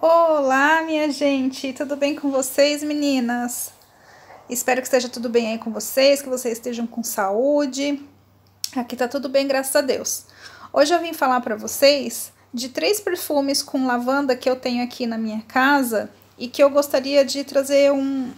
Olá, minha gente, tudo bem com vocês, meninas? Espero que esteja tudo bem aí com vocês, que vocês estejam com saúde. Aqui tá tudo bem, graças a Deus. Hoje eu vim falar para vocês de três perfumes com lavanda que eu tenho aqui na minha casa e que eu gostaria de trazer um,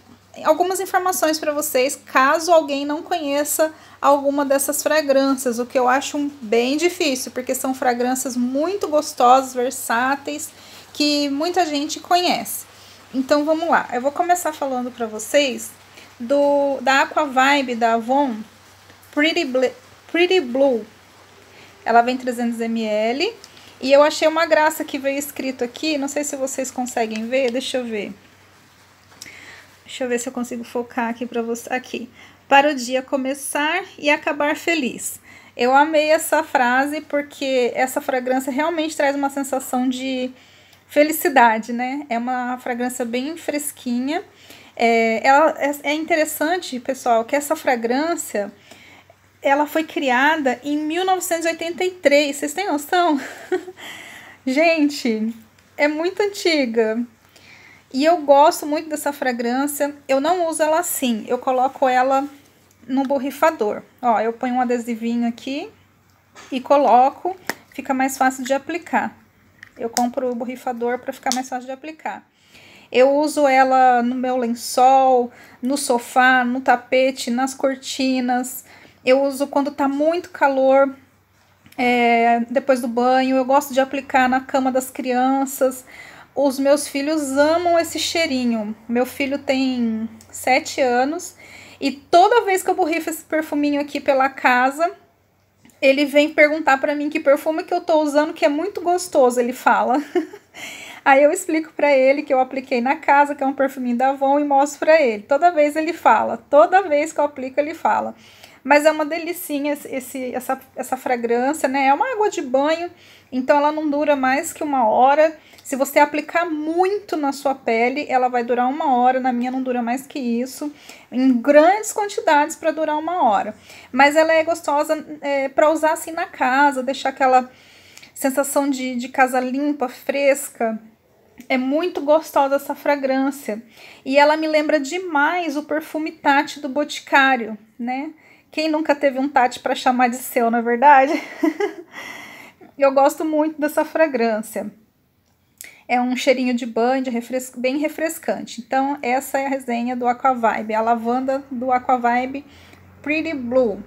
algumas informações para vocês, caso alguém não conheça alguma dessas fragrâncias, o que eu acho bem difícil, porque são fragrâncias muito gostosas, versáteis que muita gente conhece. Então vamos lá, eu vou começar falando para vocês do da Aqua Vibe da Avon Pretty, Pretty Blue. Ela vem 300 ml e eu achei uma graça que veio escrito aqui, não sei se vocês conseguem ver, deixa eu ver. Deixa eu ver se eu consigo focar aqui para você aqui. Para o dia começar e acabar feliz. Eu amei essa frase porque essa fragrância realmente traz uma sensação de Felicidade, né? É uma fragrância bem fresquinha. É, ela, é, é interessante, pessoal, que essa fragrância ela foi criada em 1983. Vocês têm noção? Gente, é muito antiga. E eu gosto muito dessa fragrância. Eu não uso ela assim. Eu coloco ela no borrifador. Ó, eu ponho um adesivinho aqui e coloco. Fica mais fácil de aplicar. Eu compro o borrifador para ficar mais fácil de aplicar. Eu uso ela no meu lençol, no sofá, no tapete, nas cortinas. Eu uso quando tá muito calor, é, depois do banho. Eu gosto de aplicar na cama das crianças. Os meus filhos amam esse cheirinho. Meu filho tem 7 anos e toda vez que eu borrifo esse perfuminho aqui pela casa, ele vem perguntar para mim que perfume que eu tô usando que é muito gostoso, ele fala. Aí eu explico para ele que eu apliquei na casa, que é um perfuminho da Avon, e mostro para ele. Toda vez ele fala, toda vez que eu aplico, ele fala. Mas é uma delicinha esse, essa, essa fragrância, né? É uma água de banho, então ela não dura mais que uma hora. Se você aplicar muito na sua pele, ela vai durar uma hora. Na minha não dura mais que isso, em grandes quantidades para durar uma hora. Mas ela é gostosa é, para usar assim na casa, deixar aquela sensação de, de casa limpa, fresca. É muito gostosa essa fragrância. E ela me lembra demais o perfume Tati do Boticário, né? Quem nunca teve um Tati para chamar de seu, na é verdade? Eu gosto muito dessa fragrância. É um cheirinho de banho, de refres... bem refrescante. Então, essa é a resenha do Aquavibe, a lavanda do Aquavibe Pretty Blue.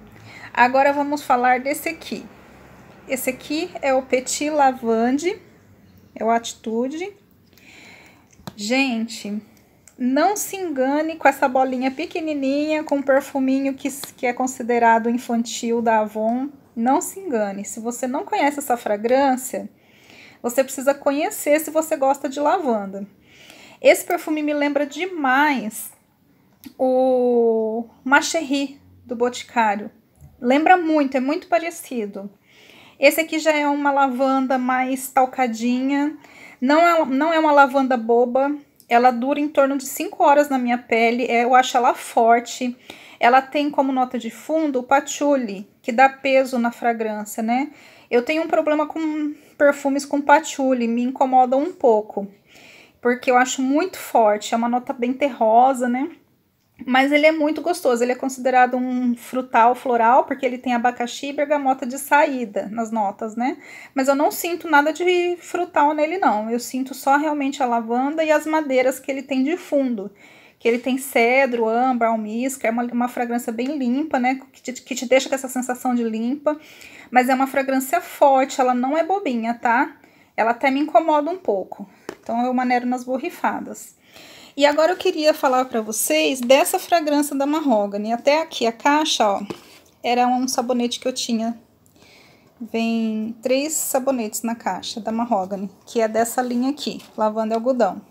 Agora vamos falar desse aqui. Esse aqui é o Petit Lavande, é o Atitude. Gente, não se engane com essa bolinha pequenininha, com um perfuminho que, que é considerado infantil da Avon. Não se engane. Se você não conhece essa fragrância, você precisa conhecer se você gosta de lavanda. Esse perfume me lembra demais o Macherry do Boticário. Lembra muito, é muito parecido. Esse aqui já é uma lavanda mais talcadinha, não é, não é uma lavanda boba, ela dura em torno de 5 horas na minha pele, é, eu acho ela forte. Ela tem como nota de fundo o patchouli, que dá peso na fragrância, né? Eu tenho um problema com perfumes com patchouli, me incomoda um pouco, porque eu acho muito forte, é uma nota bem terrosa, né? Mas ele é muito gostoso, ele é considerado um frutal floral, porque ele tem abacaxi e bergamota de saída nas notas, né? Mas eu não sinto nada de frutal nele, não. Eu sinto só realmente a lavanda e as madeiras que ele tem de fundo. Que ele tem cedro, âmbar, almíscar, é uma, uma fragrância bem limpa, né? Que te, que te deixa com essa sensação de limpa. Mas é uma fragrância forte, ela não é bobinha, tá? Ela até me incomoda um pouco. Então eu maneiro nas borrifadas. E agora eu queria falar para vocês dessa fragrância da Mahogany. Até aqui a caixa, ó, era um sabonete que eu tinha. Vem três sabonetes na caixa da Mahogany, que é dessa linha aqui, lavanda algodão.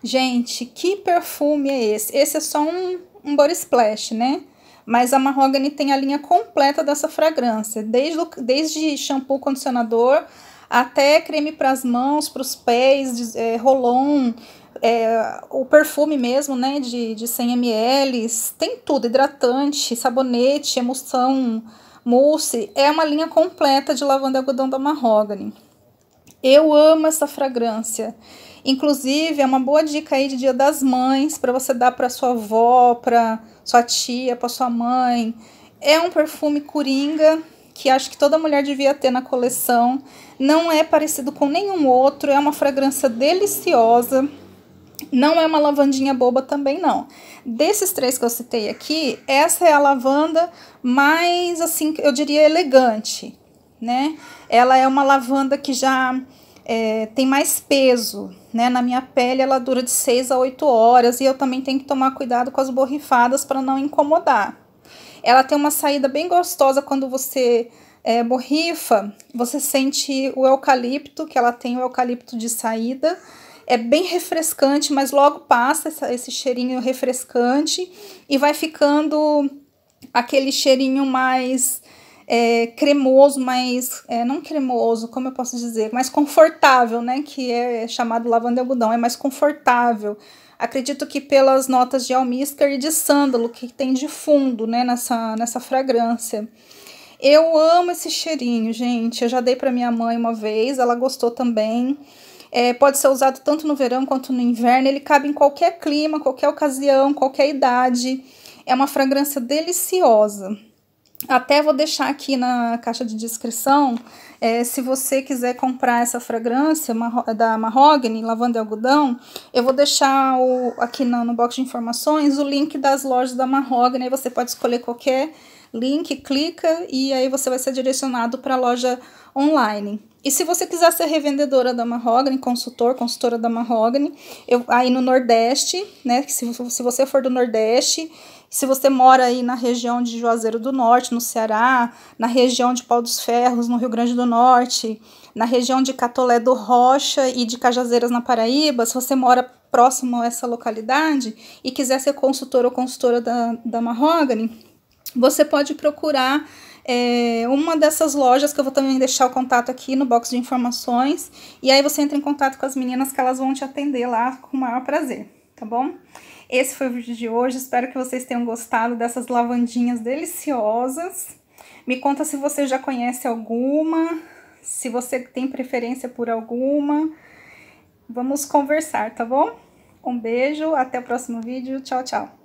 Gente, que perfume é esse? Esse é só um, um body splash, né? Mas a Mahogany tem a linha completa dessa fragrância, desde, desde shampoo, condicionador, até creme para as mãos, para os pés, é, eh, rolon, é, o perfume mesmo, né, de, de 100 ml, tem tudo, hidratante, sabonete, emulsão, mousse, é uma linha completa de lavanda algodão da Mahogany. Eu amo essa fragrância. Inclusive, é uma boa dica aí de Dia das Mães para você dar para sua avó, para sua tia, para sua mãe. É um perfume coringa que acho que toda mulher devia ter na coleção. Não é parecido com nenhum outro, é uma fragrância deliciosa. Não é uma lavandinha boba também, não. Desses três que eu citei aqui, essa é a lavanda mais, assim, eu diria elegante, né? Ela é uma lavanda que já é, tem mais peso, né? Na minha pele ela dura de 6 a 8 horas e eu também tenho que tomar cuidado com as borrifadas para não incomodar. Ela tem uma saída bem gostosa quando você é, borrifa, você sente o eucalipto, que ela tem o eucalipto de saída, é bem refrescante, mas logo passa essa, esse cheirinho refrescante e vai ficando aquele cheirinho mais é, cremoso, mais é, não cremoso, como eu posso dizer, mais confortável, né? Que é chamado lavanda e algodão, é mais confortável. Acredito que pelas notas de almíscar e de sândalo que tem de fundo, né? Nessa, nessa fragrância. Eu amo esse cheirinho, gente. Eu já dei para minha mãe uma vez, ela gostou também é, pode ser usado tanto no verão quanto no inverno, ele cabe em qualquer clima, qualquer ocasião, qualquer idade. É uma fragrância deliciosa. Até vou deixar aqui na caixa de descrição, é, se você quiser comprar essa fragrância da Mahogany, lavanda e algodão, eu vou deixar o, aqui no, no box de informações o link das lojas da Mahogany, aí você pode escolher qualquer link, clica e aí você vai ser direcionado para a loja online. E se você quiser ser revendedora da Mahogany, consultor, consultora da Mahogany, eu, aí no Nordeste, né? Se, se você for do Nordeste, se você mora aí na região de Juazeiro do Norte, no Ceará, na região de Pau dos Ferros, no Rio Grande do Norte, na região de Catolé do Rocha e de Cajazeiras na Paraíba, se você mora próximo a essa localidade e quiser ser consultor ou consultora da, da Mahogany, você pode procurar é, uma dessas lojas, que eu vou também deixar o contato aqui no box de informações. E aí você entra em contato com as meninas que elas vão te atender lá com o maior prazer, tá bom? Esse foi o vídeo de hoje. Espero que vocês tenham gostado dessas lavandinhas deliciosas. Me conta se você já conhece alguma, se você tem preferência por alguma. Vamos conversar, tá bom? Um beijo, até o próximo vídeo. Tchau, tchau.